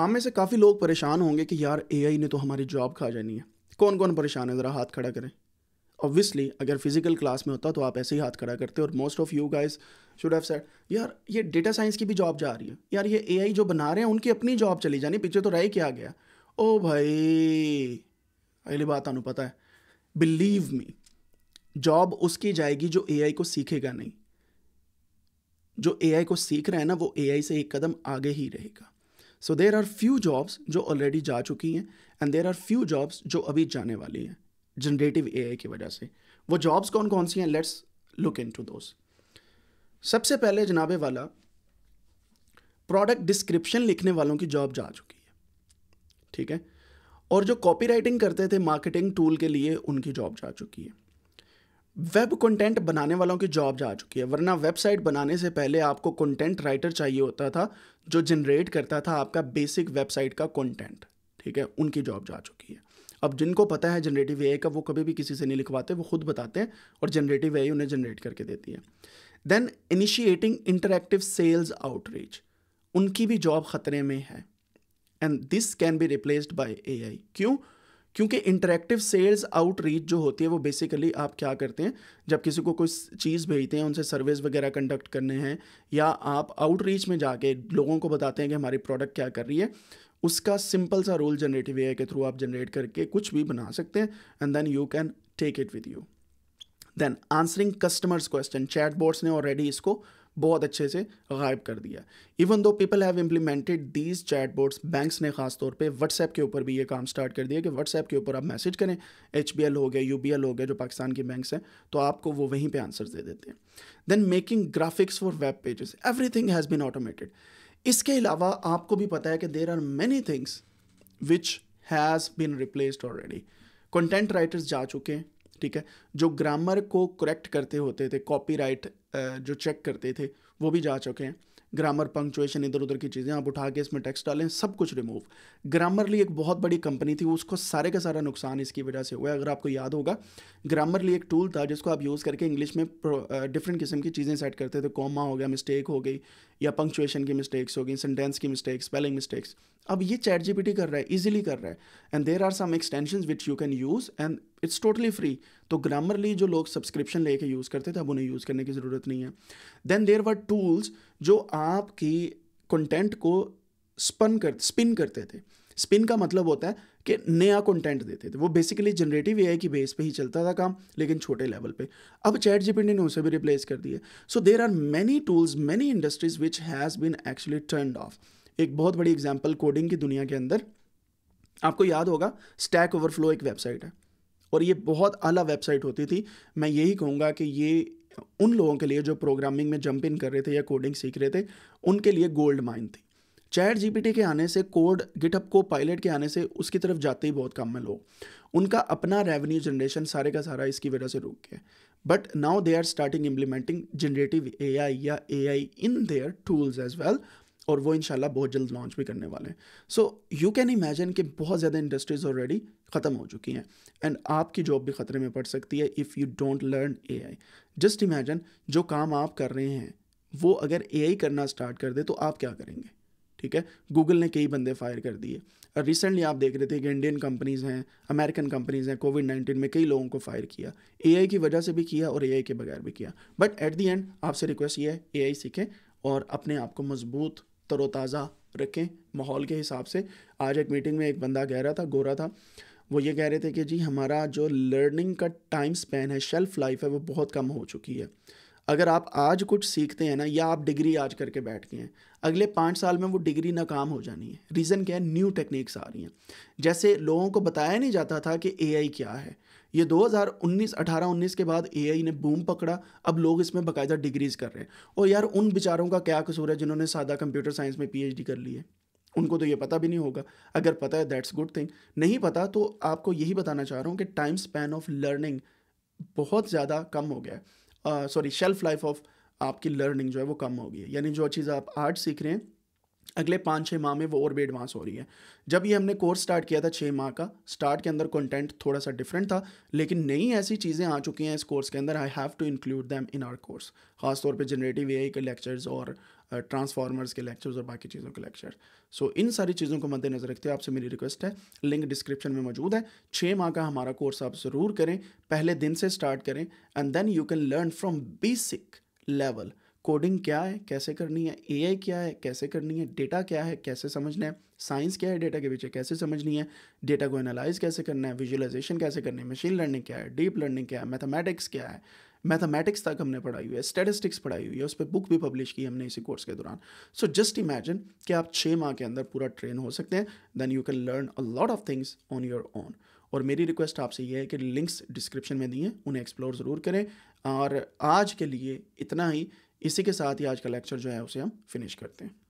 आप में से काफ़ी लोग परेशान होंगे कि यार ए ने तो हमारी जॉब खा जानी है कौन कौन परेशान है ज़रा हाथ खड़ा करें ऑब्वियसली अगर फिजिकल क्लास में होता तो आप ऐसे ही हाथ खड़ा करते और most of you guys should have said यार ये डेटा साइंस की भी जॉब जा रही है यार ये एआई जो बना रहे हैं उनकी अपनी जॉब चली जानी पीछे तो रह क्या गया ओ भाई अगली बात आनू पता है बिलीव मी जॉब उसकी जाएगी जो एआई को सीखेगा नहीं जो ए को सीख रहा है ना वो ए से एक कदम आगे ही रहेगा so there are few jobs जो ऑलरेडी जा चुकी हैं and there are few jobs जो अभी जाने वाली हैं जनरेटिव ए आई की वजह से वो जॉब्स कौन कौन सी हैं let's look into those सबसे पहले जनाबे वाला प्रोडक्ट डिस्क्रिप्शन लिखने वालों की जॉब जा चुकी है ठीक है और जो कॉपी राइटिंग करते थे मार्केटिंग टूल के लिए उनकी जॉब जा चुकी है वेब कंटेंट बनाने वालों की जॉब जा चुकी है वरना वेबसाइट बनाने से पहले आपको कंटेंट राइटर चाहिए होता था जो जनरेट करता था आपका बेसिक वेबसाइट का कंटेंट ठीक है उनकी जॉब जा चुकी है अब जिनको पता है जनरेटिव ए का वो कभी भी किसी से नहीं लिखवाते वो खुद बताते हैं और जनरेटिव ए उन्हें जनरेट करके देती है then initiating interactive sales outreach उनकी भी जॉब खतरे में है and this can be replaced by AI क्यों क्योंकि इंटरेक्टिव सेल्स आउटरीच जो होती है वो बेसिकली आप क्या करते हैं जब किसी को कोई चीज़ भेजते हैं उनसे सर्विस वगैरह कंडक्ट करने हैं या आप आउटरीच में जाके लोगों को बताते हैं कि हमारी प्रोडक्ट क्या कर रही है उसका सिंपल सा रूल जनरेटिव ए के थ्रू आप जनरेट करके कुछ भी बना सकते हैं and then you can take it with you then answering customers question chatbots ने ऑलरेडी इसको बहुत अच्छे से गायब कर दिया even though people have implemented these chatbots banks ने खास तौर पर व्हाट्सएप के ऊपर भी ये काम स्टार्ट कर दिया कि व्हाट्सएप के ऊपर आप मैसेज करें एच बी एल हो गया यू बी एल हो गया जो पाकिस्तान की बैंक्स हैं तो आपको वो वहीं पर आंसर दे देते हैं then making graphics for web pages every thing has been automated इसके अलावा आपको भी पता है कि there are many things which has been replaced already content writers जा चुके हैं ठीक है जो ग्रामर को करेक्ट करते होते थे कॉपीराइट जो चेक करते थे वो भी जा चुके हैं ग्रामर पंक्चुएशन इधर उधर की चीज़ें आप उठा के इसमें टेक्स्ट डालें सब कुछ रिमूव ग्रामरली एक बहुत बड़ी कंपनी थी उसको सारे का सारा नुकसान इसकी वजह से हुआ है अगर आपको याद होगा ग्रामरली एक टूल था जिसको आप यूज़ करके इंग्लिश में डिफरेंट किस्म की चीज़ें सेट करते थे कॉमा हो गया मिस्टेक हो गई या पंक्चुएशन की मिस्टेक्स हो गई सेंटेंस की मिस्टेक्स स्पेलिंग मिस्टेक्स अब ये चैट जी कर रहा है ईजिली कर रहा है and there are some extension which you can use and it's totally free तो ग्रामरली जो लोग सब्सक्रिप्शन लेके यूज़ करते थे अब उन्हें यूज़ करने की ज़रूरत नहीं है देन देर वर टूल्स जो आपकी कंटेंट को स्पन कर स्पिन करते थे स्पिन का मतलब होता है कि नया कंटेंट देते थे वो बेसिकली जनरेटिव एआई की बेस पे ही चलता था काम लेकिन छोटे लेवल पे अब चैट जीपीटी ने उसे भी रिप्लेस कर दिया so there are many tools many industries which has been actually turn off एक बहुत बड़ी एग्जाम्पल कोडिंग की दुनिया के अंदर आपको याद होगा स्टैक ओवरफ्लो एक वेबसाइट है और ये बहुत अला वेबसाइट होती थी मैं यही कहूँगा कि ये उन लोगों के लिए जो प्रोग्रामिंग में जंप इन कर रहे थे या कोडिंग सीख रहे थे उनके लिए गोल्ड माइन थी चैट जीपीटी के आने से कोड गिटअप को पायलट के आने से उसकी तरफ जाते ही बहुत कम है लोग उनका अपना रेवेन्यू जनरेशन सारे का सारा इसकी वजह से रुक गया but now they are starting implementing generative AI या AI in their tools as well और वो इनशाला बहुत जल्द लॉन्च भी करने वाले हैं सो यू कैन इमेजिन कि बहुत ज़्यादा इंडस्ट्रीज़ ऑलरेडी ख़त्म हो चुकी हैं एंड आपकी जॉब भी ख़तरे में पड़ सकती है if you don't learn a I just imagine जो काम आप कर रहे हैं वो अगर ए आई करना स्टार्ट कर दे तो आप क्या करेंगे ठीक है गूगल ने कई बंदे फायर कर दिए और रिसेंटली आप देख रहे थे कि इंडियन कंपनीज़ हैं अमेरिकन कंपनीज़ हैं कोविड नाइन्टीन में कई लोगों को फायर किया ए आई की वजह से भी किया और ए आई के बगैर भी किया बट एट दी एंड आपसे रिक्वेस्ट ये है ए आई सीखें और अपने आप को मजबूत तरोताज़ा रखें माहौल के हिसाब से आज एक मीटिंग में एक बंदा कह रहा था गोरा था वो ये कह रहे थे कि जी हमारा जो लर्निंग का टाइम स्पेन है शेल्फ लाइफ है वो बहुत कम हो चुकी है अगर आप आज कुछ सीखते हैं ना या आप डिग्री आज करके बैठ गए हैं अगले पाँच साल में वो डिग्री नाकाम हो जानी है रीज़न क्या है न्यू टेक्निक्स आ रही हैं जैसे लोगों को बताया नहीं जाता था कि एआई क्या है ये 2019 18 19 के बाद ए ने बूम पकड़ा अब लोग इसमें बाकायदा डिग्रीज कर रहे हैं और यार उन बेचारों का क्या कसूर है जिन्होंने सादा कंप्यूटर साइंस में पी कर ली है उनको तो ये पता भी नहीं होगा अगर पता है दैट्स गुड थिंग नहीं पता तो आपको यही बताना चाह रहा हूँ कि टाइम स्पैन ऑफ लर्निंग बहुत ज़्यादा कम हो गया है सॉरी शेल्फ लाइफ ऑफ आपकी लर्निंग जो है वो कम हो गई है यानी जो चीज़ आप आर्ट सीख रहे हैं अगले पाँच छः माह में वो और भी एडवांस हो रही है जब ये हमने कोर्स स्टार्ट किया था छः माह का स्टार्ट के अंदर कंटेंट थोड़ा सा डिफरेंट था लेकिन नई ऐसी चीज़ें आ चुकी हैं इस कोर्स के अंदर I have to include them in our course खासतौर पर जनरेटिव ए के लेक्चर्स और ट्रांसफार्मर्स uh, के लेक्चर्स और बाकी चीज़ों के लेक्चर सो so, इन सारी चीज़ों को मद्देनजर रखते हुए आपसे मेरी रिक्वेस्ट है लिंक डिस्क्रिप्शन में मौजूद है छः माह का हमारा कोर्स आप ज़रूर करें पहले दिन से स्टार्ट करें and then you can learn from basic level coding क्या है कैसे करनी है ए क्या है कैसे करनी है डेटा क्या है कैसे समझना है साइंस क्या है डेटा के पीछे कैसे समझनी है डेटा को एनालाइज कैसे करना है विजुअलाइजेशन कैसे करनी है मशीन लर्निंग क्या है डीप लर्निंग क्या है मैथमेटिक्स क्या है मैथमेटिक्स तक हमने पढ़ाई हुई है स्टेटिस्टिक्स पढ़ाई हुई है उस पर बुक भी पब्लिश की हमने इसी कोर्स के दौरान सो जस्ट इमेजिन कि आप छः माह के अंदर पूरा ट्रेन हो सकते हैं then you can learn a lot of things on your own और मेरी रिक्वेस्ट आपसे ये है कि लिंक्स डिस्क्रिप्शन में दिए उन्हें एक्सप्लोर ज़रूर करें और आज के लिए इतना ही इसी के साथ ही आज का लेक्चर जो है उसे हम फिनिश करते हैं